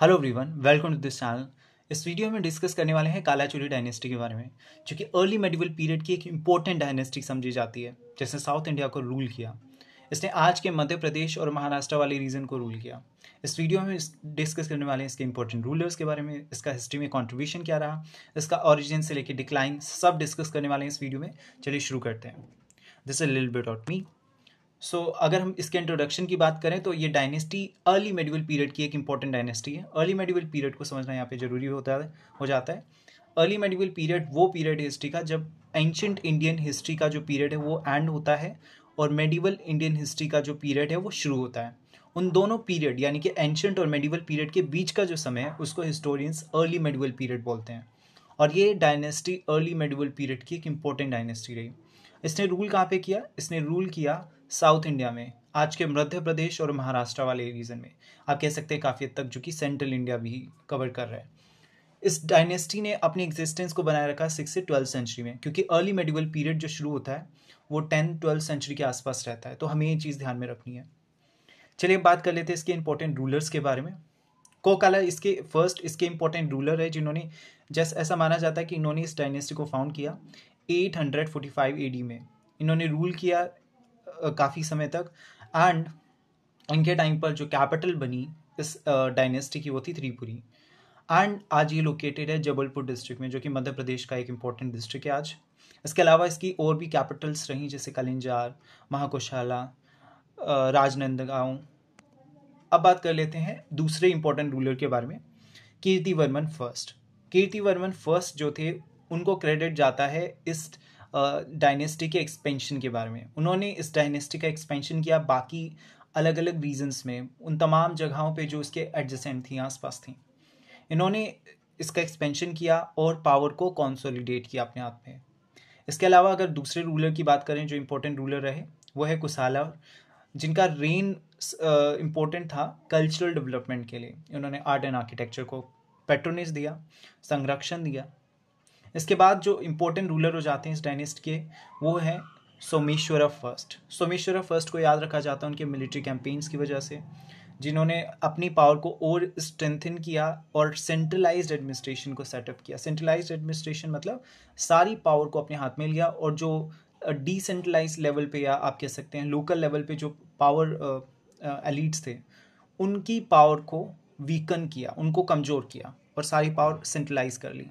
hello everyone welcome to this channel इस video में discuss करने वाले हैं कालाचोली डायनेस्टी के बारे में जो कि अर्ली मेडिवल पीरियड की एक इम्पोर्टेंट डायनेस्टी समझी जाती है जिसने साउथ इंडिया को रूल किया इसने आज के मध्य प्रदेश और महाराष्ट्र वाले रीजन को रूल किया इस वीडियो में डिस्कस करने वाले हैं इसके इंपॉर्टेंट रूलर्स के बारे में इसका हिस्ट्री में कॉन्ट्रीब्यूशन क्या रहा इसका ऑरिजिन से लेकर डिक्लाइन सब डिस्कस करने वाले हैं इस वीडियो में चलिए शुरू करते हैं this is lil bit out me so so, अगर हम इसके इंट्रोडक्शन की बात करें तो ये डायनेस्टी अर्ली मेडिवल पीरियड की एक इंपॉर्टेंट डायनेस्टी है अर्ली मेडिवल पीरियड को समझना यहाँ पे जरूरी होता है हो जाता है अर्ली मेडिवल पीरियड वो पीरियड हिस्ट्री का जब एंशंट इंडियन हिस्ट्री का जो पीरियड है वो एंड होता है और मेडिवल इंडियन हिस्ट्री का जो पीरियड है वो शुरू होता है उन दोनों पीरियड यानी कि एंशंट और मेडिवल पीरियड के बीच का जो समय है उसको हिस्टोरियंस अर्ली मेडिवल पीरियड बोलते हैं और ये डायनेस्टी अर्ली मेडिवल पीरियड की एक इम्पोर्टेंट डायनेस्टी रही इसने रूल कहाँ पे किया इसने रूल किया साउथ इंडिया में आज के मध्य प्रदेश और महाराष्ट्र वाले रीजन में आप कह सकते हैं काफ़ी हद तक जो कि सेंट्रल इंडिया भी कवर कर रहा है इस डायनेस्टी ने अपनी एग्जिस्टेंस को बनाए रखा सिक्स से ट्वेल्थ सेंचुरी में क्योंकि अर्ली मेडिवल पीरियड जो शुरू होता है वो टेंथ ट्वेल्थ सेंचुरी के आसपास रहता है तो हमें ये चीज़ ध्यान में रखनी है चलिए बात कर लेते हैं इसके इंपॉर्टेंट रूलर्स के बारे में कोकाला इसके फर्स्ट इसके इंपॉर्टेंट रूलर है जिन्होंने जैस ऐसा माना जाता है कि इन्होंने इस डायनेस्टी को फाउंड किया 845 एडी में इन्होंने रूल किया काफ़ी समय तक एंड उनके टाइम पर जो कैपिटल बनी इस डायनेस्टी की वो थी त्रिपुरी एंड आज ये लोकेटेड है जबलपुर डिस्ट्रिक्ट में जो कि मध्य प्रदेश का एक इम्पॉर्टेंट डिस्ट्रिक्ट है आज इसके अलावा इसकी और भी कैपिटल्स रहीं जैसे कलिंजार महाकोशाला राजनंदगांव अब बात कर लेते हैं दूसरे इम्पोर्टेंट रूलर के बारे में Kirtivarman first Kirtivarman first जो थे उनको क्रेडिट जाता है इस डायनेस्टी के एक्सपेंशन के बारे में उन्होंने इस डायनेस्टी का एक्सपेंशन किया बाकी अलग अलग रीजन्स में उन तमाम जगहों पे जो इसके एडजस्टेंट थी आसपास थी इन्होंने इसका एक्सपेंशन किया और पावर को कॉन्सोलिडेट किया अपने हाथ में इसके अलावा अगर दूसरे रूलर की बात करें जो इम्पोर्टेंट रूलर रहे वो है कुसाला जिनका रेन इम्पोर्टेंट था कल्चरल डेवलपमेंट के लिए इन्होंने आर्ट एंड आर्किटेक्चर को पेट्रोनिस दिया संरक्षण दिया इसके बाद जो इम्पोर्टेंट रूलर हो जाते हैं इस डायनेस्ट के वो है सोमेश्वर फर्स्ट सोमेश्वर फर्स्ट को याद रखा जाता है उनके मिलिट्री कैंपेन्स की वजह से जिन्होंने अपनी पावर को और स्ट्रेंथन किया और सेंट्रलाइज्ड एडमिनिस्ट्रेशन को सेटअप किया सेंट्रलाइज्ड एडमिनिस्ट्रेशन मतलब सारी पावर को अपने हाथ में लिया और जो डिसेंट्रलाइज लेवल पे या आप कह सकते हैं लोकल लेवल पे जो पावर एलिट्स थे उनकी पावर को वीकन किया उनको कमज़ोर किया और सारी पावर सेंट्रलाइज कर ली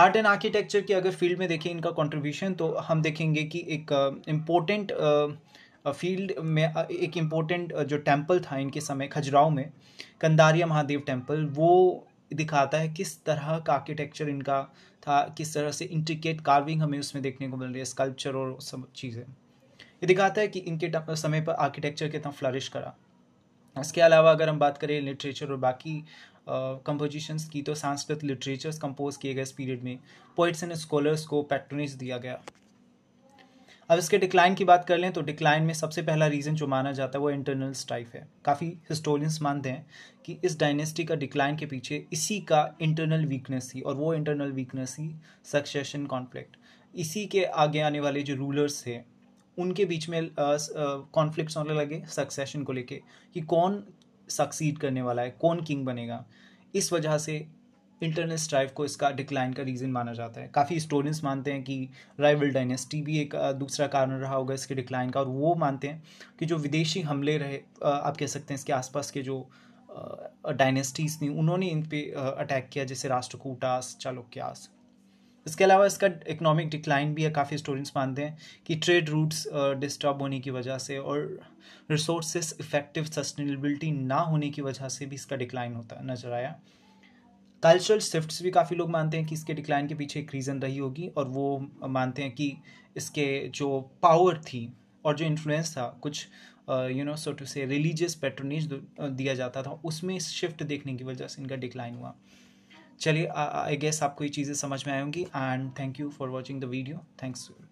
आर्ट एंड आर्किटेक्चर की अगर फील्ड में देखें इनका कंट्रीब्यूशन तो हम देखेंगे कि एक इम्पोर्टेंट फील्ड में एक इम्पोर्टेंट जो टेम्पल था इनके समय खजुराव में कंदारिया महादेव टेम्पल वो दिखाता है किस तरह का आर्किटेक्चर इनका था किस तरह से इंट्रिकेट कार्विंग हमें उसमें देखने को मिल रही है स्कल्पचर और सब चीज़ें ये दिखाता है कि इनके समय पर आर्किटेक्चर कितना फ्लरिश करा इसके अलावा अगर हम बात करें लिटरेचर और बाकी कंपोजिशंस की तो सांस्कृत लिटरेचर्स कंपोज किए गए इस पीरियड में पोइट्स एंड स्कॉलर्स को पैट्रोनेज दिया गया अब इसके डिक्लाइन की बात कर लें तो डिक्लाइन में सबसे पहला रीज़न जो माना जाता है वो इंटरनल स्ट्राइफ है काफ़ी हिस्टोरियंस मानते हैं कि इस डायनेस्टी का डिक्लाइन के पीछे इसी का इंटरनल वीकनेस थी और वो इंटरनल वीकनेस थी सक्सेशन कॉन्फ्लिक्ट इसी के आगे आने वाले जो रूलर्स थे उनके बीच में कॉन्फ्लिक्ट होने लगे सक्सेशन को लेके कि कौन सक्सीड करने वाला है कौन किंग बनेगा इस वजह से इंटरनल स्ट्राइव को इसका डिक्लाइन का रीज़न माना जाता है काफ़ी स्टोरेंस मानते हैं कि राइवल डायनेस्टी भी एक दूसरा कारण रहा होगा इसके डिक्लाइन का और वो मानते हैं कि जो विदेशी हमले रहे आप कह सकते हैं इसके आसपास के जो डायनेस्टीज़ थी उन्होंने इन पर अटैक किया जैसे राष्ट्रकूटास चालुक्यास इसके अलावा इसका इकोनॉमिक डिक्लाइन भी है काफ़ी स्टूडेंट्स मानते हैं कि ट्रेड रूट्स डिस्टर्ब होने की वजह से और रिसोर्सेस इफेक्टिव सस्टेनेबिलिटी ना होने की वजह से भी इसका डिक्लाइन होता नजर आया कल्चरल शिफ्ट्स भी काफ़ी लोग मानते हैं कि इसके डिक्लाइन के पीछे एक रीज़न रही होगी और वो मानते हैं कि इसके जो पावर थी और जो इन्फ्लुएंस था कुछ you know so to say religious patronage दिया जाता था उसमें शिफ्ट देखने की वजह से इनका डिक्लाइन हुआ चलिए आई गेस आपको ये चीज़ें समझ में आएंगी and thank you for watching the video thanks